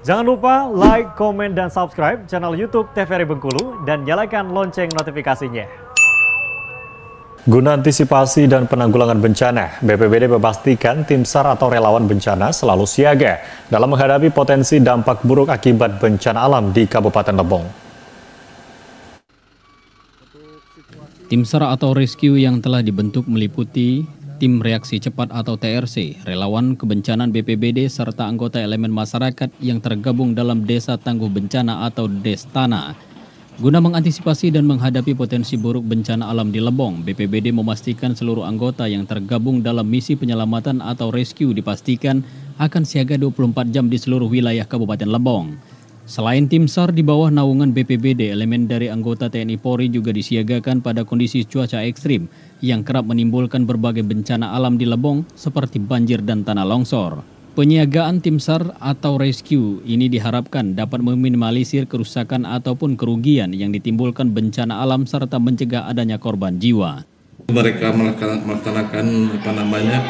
Jangan lupa like, komen, dan subscribe channel YouTube TVRI Bengkulu dan nyalakan lonceng notifikasinya. Guna antisipasi dan penanggulangan bencana, BPBD memastikan tim SAR atau relawan bencana selalu siaga dalam menghadapi potensi dampak buruk akibat bencana alam di Kabupaten Lebong. Tim SAR atau rescue yang telah dibentuk meliputi Tim Reaksi Cepat atau TRC, relawan kebencanaan BPBD serta anggota elemen masyarakat yang tergabung dalam Desa Tangguh Bencana atau Destana. Guna mengantisipasi dan menghadapi potensi buruk bencana alam di Lebong, BPBD memastikan seluruh anggota yang tergabung dalam misi penyelamatan atau rescue dipastikan akan siaga 24 jam di seluruh wilayah Kabupaten Lebong. Selain tim SAR di bawah naungan BPBD, elemen dari anggota TNI Polri juga disiagakan pada kondisi cuaca ekstrim yang kerap menimbulkan berbagai bencana alam di Lebong seperti banjir dan tanah longsor. Penyiagaan tim SAR atau rescue ini diharapkan dapat meminimalisir kerusakan ataupun kerugian yang ditimbulkan bencana alam serta mencegah adanya korban jiwa. Mereka melaksanakan apa namanya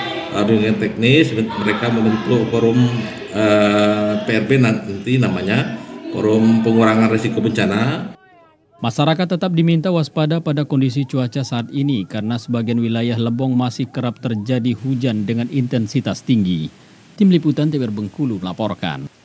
dunia teknis, mereka membentuk forum uh, eh, PRP nanti namanya Forum Pengurangan Risiko Bencana. Masyarakat tetap diminta waspada pada kondisi cuaca saat ini karena sebagian wilayah Lebong masih kerap terjadi hujan dengan intensitas tinggi. Tim Liputan TVR Bengkulu melaporkan.